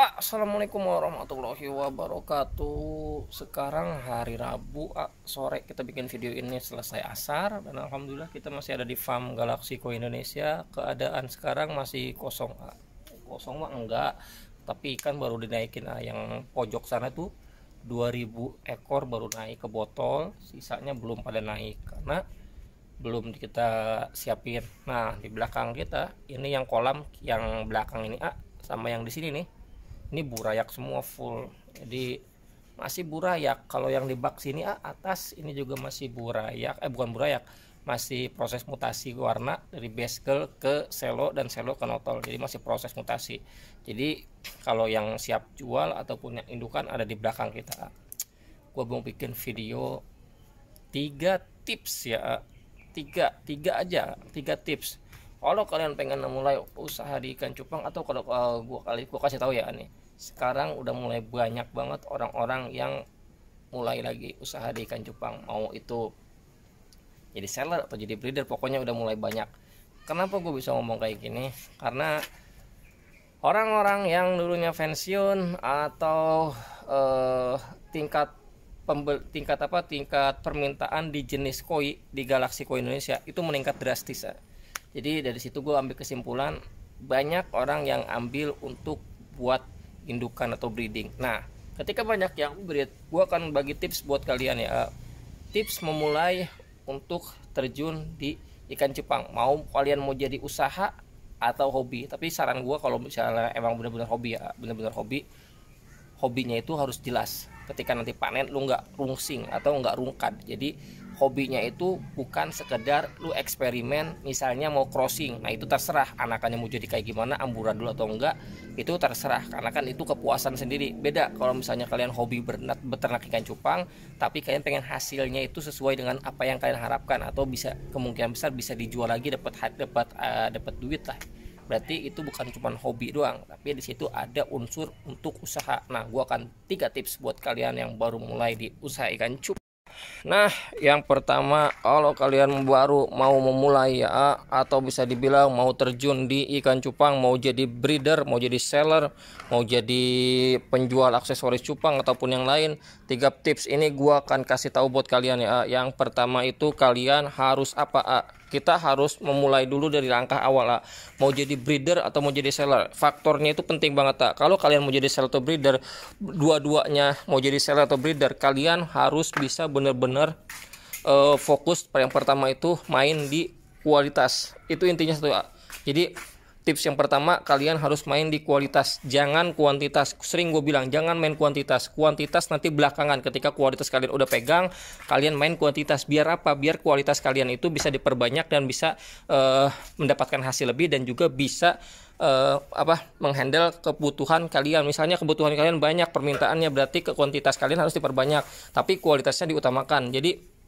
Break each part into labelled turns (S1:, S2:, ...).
S1: Assalamualaikum warahmatullahi wabarakatuh Sekarang hari Rabu sore kita bikin video ini selesai asar Dan Alhamdulillah kita masih ada di farm Galaxy Co Indonesia Keadaan sekarang masih kosong Kosong mah enggak Tapi ikan baru dinaikin Yang pojok sana tuh 2000 ekor baru naik ke botol Sisanya belum pada naik Karena belum kita siapin Nah di belakang kita ini yang kolam yang belakang ini ah sama yang di sini nih ini burayak semua full jadi masih burayak kalau yang di bak sini ah, atas ini juga masih burayak eh bukan burayak masih proses mutasi warna dari baskel ke selo dan selo ke notol jadi masih proses mutasi jadi kalau yang siap jual ataupun yang indukan ada di belakang kita gue mau bikin video tiga tips ya tiga tiga aja tiga tips kalau kalian pengen mulai usaha di ikan cupang atau kalau uh, gua kali gua kasih tahu ya nih sekarang udah mulai banyak banget orang-orang yang mulai lagi usaha di ikan cupang mau itu jadi seller atau jadi breeder pokoknya udah mulai banyak kenapa gue bisa ngomong kayak gini karena orang-orang yang dulunya pensiun atau uh, tingkat pembel, tingkat apa tingkat permintaan di jenis koi di galaksi koi Indonesia itu meningkat drastis ya jadi dari situ gue ambil kesimpulan banyak orang yang ambil untuk buat indukan atau breeding nah ketika banyak yang breed gue akan bagi tips buat kalian ya tips memulai untuk terjun di ikan cupang mau kalian mau jadi usaha atau hobi tapi saran gue kalau misalnya emang benar-benar hobi ya benar-benar hobi hobinya itu harus jelas ketika nanti panen lu nggak rungsing atau nggak rungkad jadi hobinya itu bukan sekedar lu eksperimen misalnya mau crossing nah itu terserah anakannya mau jadi kayak gimana amburadul atau enggak itu terserah karena kan itu kepuasan sendiri beda kalau misalnya kalian hobi bernat, beternak ikan cupang tapi kalian pengen hasilnya itu sesuai dengan apa yang kalian harapkan atau bisa kemungkinan besar bisa dijual lagi dapat dapat uh, dapat duit lah berarti itu bukan cuma hobi doang tapi di situ ada unsur untuk usaha nah gua akan tiga tips buat kalian yang baru mulai di usaha ikan cup Nah, yang pertama, kalau kalian baru mau memulai ya, atau bisa dibilang mau terjun di ikan cupang, mau jadi breeder, mau jadi seller, mau jadi penjual aksesoris cupang ataupun yang lain, tiga tips ini gue akan kasih tahu buat kalian ya. Yang pertama itu kalian harus apa? kita harus memulai dulu dari langkah awal lah. mau jadi breeder atau mau jadi seller faktornya itu penting banget tak kalau kalian mau jadi seller atau breeder dua-duanya mau jadi seller atau breeder kalian harus bisa benar-benar uh, fokus yang pertama itu main di kualitas itu intinya satu jadi tips yang pertama kalian harus main di kualitas jangan kuantitas sering gue bilang jangan main kuantitas kuantitas nanti belakangan ketika kualitas kalian udah pegang kalian main kuantitas biar apa biar kualitas kalian itu bisa diperbanyak dan bisa uh, mendapatkan hasil lebih dan juga bisa uh, apa menghandle kebutuhan kalian misalnya kebutuhan kalian banyak permintaannya berarti ke kuantitas kalian harus diperbanyak tapi kualitasnya diutamakan jadi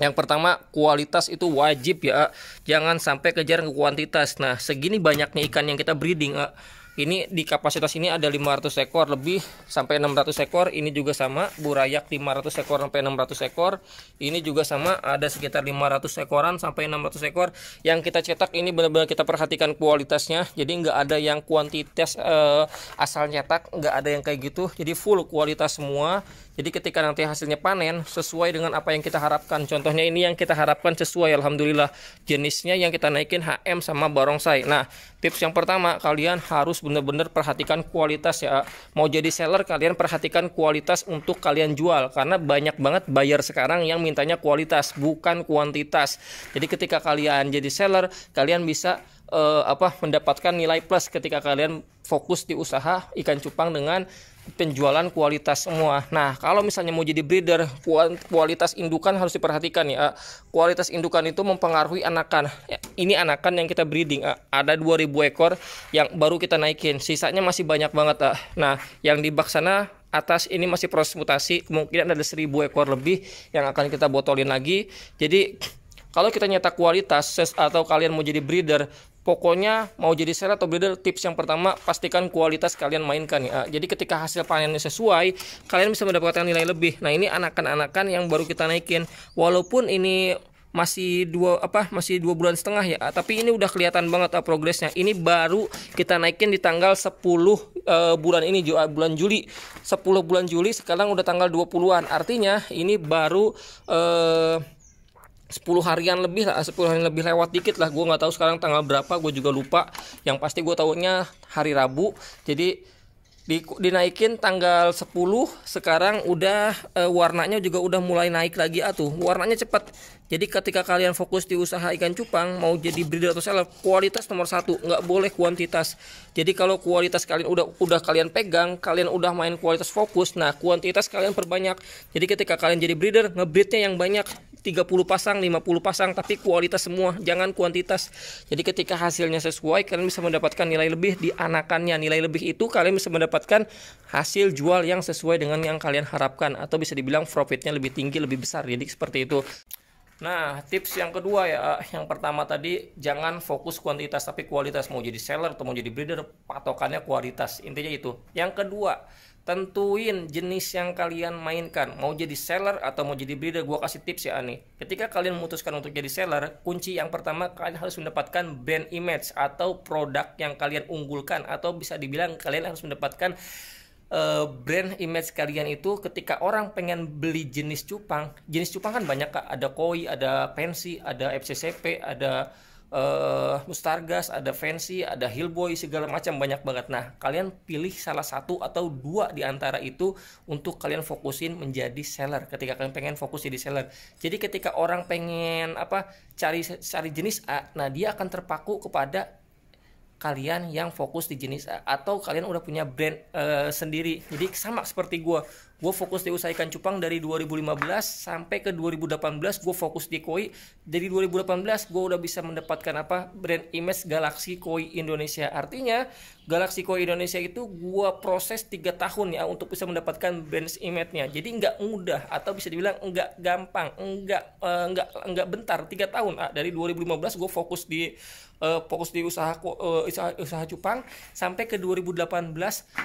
S1: yang pertama, kualitas itu wajib ya. Jangan sampai kejar ke kuantitas. Nah, segini banyaknya ikan yang kita breeding. Ya. Ini di kapasitas ini ada 500 ekor lebih sampai 600 ekor. Ini juga sama, burayak 500 ekor sampai 600 ekor. Ini juga sama, ada sekitar 500 ekoran sampai 600 ekor. Yang kita cetak ini benar-benar kita perhatikan kualitasnya. Jadi nggak ada yang kuantitas eh, asal cetak, nggak ada yang kayak gitu. Jadi full kualitas semua jadi ketika nanti hasilnya panen sesuai dengan apa yang kita harapkan. Contohnya ini yang kita harapkan sesuai alhamdulillah. Jenisnya yang kita naikin HM sama barongsai. Nah, tips yang pertama kalian harus benar-benar perhatikan kualitas ya. Mau jadi seller kalian perhatikan kualitas untuk kalian jual karena banyak banget buyer sekarang yang mintanya kualitas bukan kuantitas. Jadi ketika kalian jadi seller, kalian bisa Uh, apa mendapatkan nilai plus ketika kalian fokus di usaha ikan cupang dengan penjualan kualitas semua. Nah, kalau misalnya mau jadi breeder, kualitas indukan harus diperhatikan ya. Kualitas indukan itu mempengaruhi anakan. Ya, ini anakan yang kita breeding. Ada 2000 ekor yang baru kita naikin. Sisanya masih banyak banget. Nah, yang di bak sana atas ini masih proses mutasi. Kemungkinan ada 1000 ekor lebih yang akan kita botolin lagi. Jadi kalau kita nyetak kualitas atau kalian mau jadi breeder, Pokoknya mau jadi seller atau breeder tips yang pertama pastikan kualitas kalian mainkan ya. Jadi ketika hasil panennya sesuai, kalian bisa mendapatkan nilai lebih. Nah, ini anakan-anakan yang baru kita naikin. Walaupun ini masih dua apa masih dua bulan setengah ya tapi ini udah kelihatan banget uh, progresnya ini baru kita naikin di tanggal 10 uh, bulan ini juga uh, bulan Juli 10 bulan Juli sekarang udah tanggal 20-an artinya ini baru uh, 10 harian lebih lah 10 hari lebih lewat dikit lah gue nggak tahu sekarang tanggal berapa gue juga lupa yang pasti gue tahunya hari Rabu jadi di, dinaikin tanggal 10 sekarang udah e, warnanya juga udah mulai naik lagi atuh warnanya cepet jadi ketika kalian fokus di usaha ikan cupang mau jadi breeder atau seller kualitas nomor satu nggak boleh kuantitas jadi kalau kualitas kalian udah udah kalian pegang kalian udah main kualitas fokus nah kuantitas kalian perbanyak jadi ketika kalian jadi breeder ngebreednya yang banyak 30 pasang, 50 pasang, tapi kualitas semua, jangan kuantitas. Jadi ketika hasilnya sesuai, kalian bisa mendapatkan nilai lebih di anakannya. Nilai lebih itu kalian bisa mendapatkan hasil jual yang sesuai dengan yang kalian harapkan atau bisa dibilang profitnya lebih tinggi, lebih besar. Jadi seperti itu. Nah, tips yang kedua ya, yang pertama tadi jangan fokus kuantitas tapi kualitas. Mau jadi seller atau mau jadi breeder, patokannya kualitas. Intinya itu. Yang kedua, tentuin jenis yang kalian mainkan. Mau jadi seller atau mau jadi breeder, gua kasih tips ya Ani. Ketika kalian memutuskan untuk jadi seller, kunci yang pertama kalian harus mendapatkan brand image atau produk yang kalian unggulkan atau bisa dibilang kalian harus mendapatkan Eh, brand image kalian itu ketika orang pengen beli jenis cupang, jenis cupang kan banyak kak, ada koi, ada pensi, ada FCCP, ada uh, mustargas, ada fancy, ada hillboy segala macam banyak banget. Nah, kalian pilih salah satu atau dua di antara itu untuk kalian fokusin menjadi seller ketika kalian pengen fokus jadi seller. Jadi ketika orang pengen apa cari cari jenis A, nah dia akan terpaku kepada kalian yang fokus di jenis atau kalian udah punya brand uh, sendiri. Jadi sama seperti gue, gue fokus di usaha ikan cupang dari 2015 sampai ke 2018 gue fokus di koi dari 2018 gue udah bisa mendapatkan apa brand image Galaxy Koi Indonesia artinya Galaxy Koi Indonesia itu gue proses tiga tahun ya untuk bisa mendapatkan brand image-nya jadi nggak mudah atau bisa dibilang nggak gampang nggak uh, nggak nggak bentar tiga tahun ah, dari 2015 gue fokus di uh, fokus di usaha, uh, usaha usaha cupang sampai ke 2018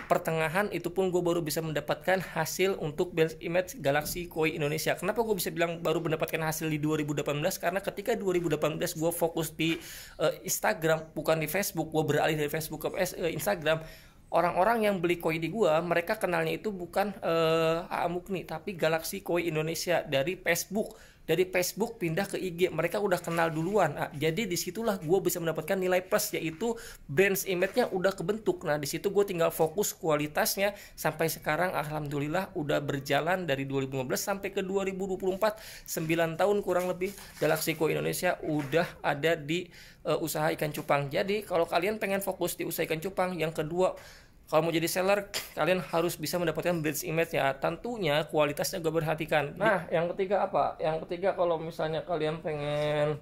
S1: pertengahan itu pun gue baru bisa mendapatkan hasil hasil untuk Benz image Galaxy Koi Indonesia. Kenapa gue bisa bilang baru mendapatkan hasil di 2018? Karena ketika 2018 gue fokus di uh, Instagram, bukan di Facebook. Gue beralih dari Facebook ke uh, Instagram. Orang-orang yang beli koi di gua, mereka kenalnya itu bukan uh, AA tapi Galaxy Koi Indonesia dari Facebook dari Facebook pindah ke IG mereka udah kenal duluan nah, jadi disitulah gue bisa mendapatkan nilai plus yaitu brand image-nya udah kebentuk nah disitu gue tinggal fokus kualitasnya sampai sekarang alhamdulillah udah berjalan dari 2015 sampai ke 2024 9 tahun kurang lebih Co Indonesia udah ada di uh, usaha ikan cupang jadi kalau kalian pengen fokus di usaha ikan cupang yang kedua kalau mau jadi seller, kalian harus bisa mendapatkan brand image-nya. Tentunya kualitasnya gue perhatikan. Nah, yang ketiga apa? Yang ketiga kalau misalnya kalian pengen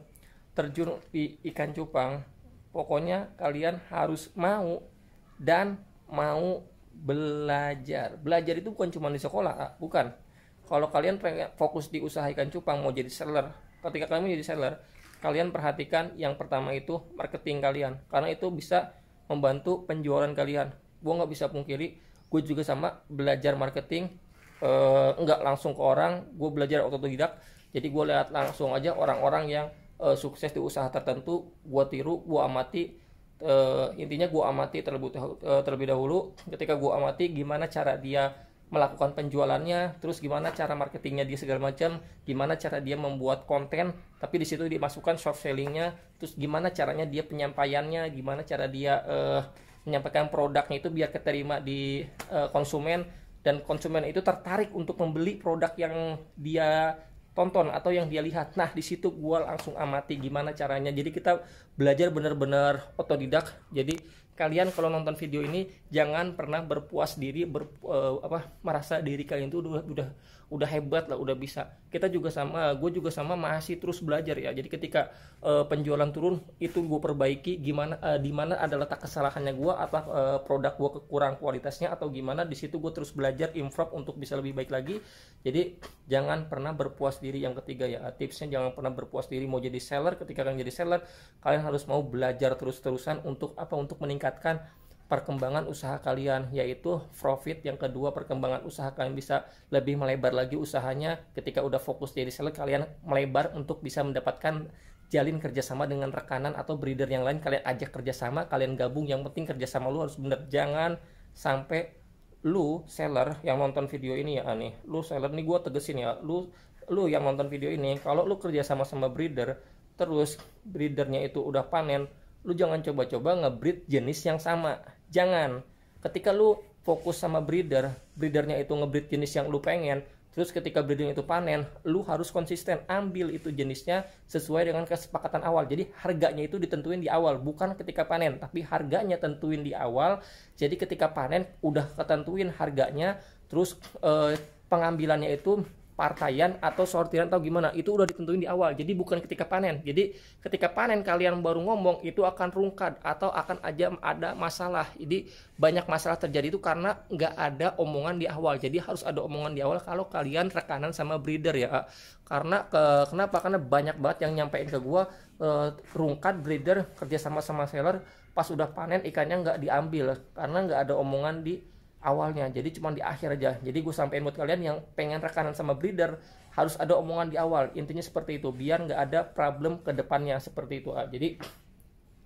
S1: terjun di ikan cupang, pokoknya kalian harus mau dan mau belajar. Belajar itu bukan cuma di sekolah, bukan. Kalau kalian pengen fokus di usaha ikan cupang mau jadi seller, ketika kalian jadi seller, kalian perhatikan yang pertama itu marketing kalian karena itu bisa membantu penjualan kalian gue nggak bisa pungkiri gue juga sama belajar marketing uh, nggak langsung ke orang gue belajar otodidak jadi gue lihat langsung aja orang-orang yang uh, sukses di usaha tertentu gue tiru gue amati uh, intinya gue amati terlebih dahulu, uh, terlebih dahulu ketika gue amati gimana cara dia melakukan penjualannya terus gimana cara marketingnya dia segala macam gimana cara dia membuat konten tapi di situ dimasukkan short sellingnya terus gimana caranya dia penyampaiannya gimana cara dia uh, menyampaikan produknya itu biar keterima di uh, konsumen dan konsumen itu tertarik untuk membeli produk yang dia tonton atau yang dia lihat. Nah, di situ gua langsung amati gimana caranya. Jadi kita belajar benar-benar otodidak. Jadi kalian kalau nonton video ini jangan pernah berpuas diri ber, uh, eh, apa merasa diri kalian itu udah udah udah hebat lah udah bisa kita juga sama gue juga sama masih terus belajar ya jadi ketika uh, penjualan turun itu gue perbaiki gimana uh, di mana ada letak kesalahannya gue atau uh, produk gue kekurang kualitasnya atau gimana di situ gue terus belajar improve untuk bisa lebih baik lagi jadi jangan pernah berpuas diri yang ketiga ya tipsnya jangan pernah berpuas diri mau jadi seller ketika kalian jadi seller kalian harus mau belajar terus terusan untuk apa untuk meningkat meningkatkan perkembangan usaha kalian yaitu profit yang kedua perkembangan usaha kalian bisa lebih melebar lagi usahanya ketika udah fokus jadi seller kalian melebar untuk bisa mendapatkan jalin kerjasama dengan rekanan atau breeder yang lain kalian ajak kerjasama kalian gabung yang penting kerjasama lu harus bener jangan sampai lu seller yang nonton video ini ya aneh lu seller nih gue tegesin ya lu lu yang nonton video ini kalau lu kerjasama sama breeder terus breedernya itu udah panen lu jangan coba-coba ngebreed jenis yang sama jangan ketika lu fokus sama breeder breedernya itu ngebreed jenis yang lu pengen terus ketika breeding itu panen lu harus konsisten ambil itu jenisnya sesuai dengan kesepakatan awal jadi harganya itu ditentuin di awal bukan ketika panen tapi harganya tentuin di awal jadi ketika panen udah ketentuin harganya terus eh, pengambilannya itu partaian atau sortiran atau gimana itu udah ditentuin di awal jadi bukan ketika panen jadi ketika panen kalian baru ngomong itu akan rungkad atau akan aja ada masalah jadi banyak masalah terjadi itu karena nggak ada omongan di awal jadi harus ada omongan di awal kalau kalian rekanan sama breeder ya karena ke, kenapa karena banyak banget yang nyampein ke gua eh, rungkad breeder kerjasama sama seller pas udah panen ikannya nggak diambil karena nggak ada omongan di awalnya jadi cuma di akhir aja jadi gue sampein buat kalian yang pengen rekanan sama breeder harus ada omongan di awal intinya seperti itu biar nggak ada problem ke depannya seperti itu jadi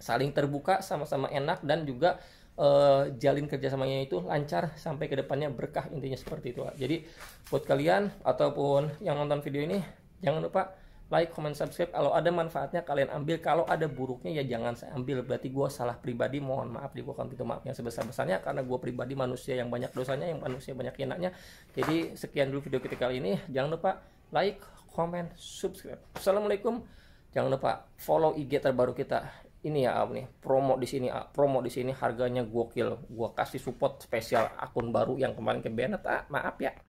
S1: saling terbuka sama-sama enak dan juga uh, jalin kerjasamanya itu lancar sampai ke depannya berkah intinya seperti itu. Jadi buat kalian ataupun yang nonton video ini jangan lupa like, comment, subscribe. Kalau ada manfaatnya kalian ambil. Kalau ada buruknya ya jangan saya ambil. Berarti gue salah pribadi. Mohon maaf di bukan pintu maaf yang sebesar-besarnya. Karena gue pribadi manusia yang banyak dosanya, yang manusia banyak enaknya. Jadi sekian dulu video kita kali ini. Jangan lupa like, comment, subscribe. Assalamualaikum. Jangan lupa follow IG terbaru kita. Ini ya Ab nih, promo di sini, promo di sini harganya gokil. Gue kasih support spesial akun baru yang kemarin ke Benet. maaf ya.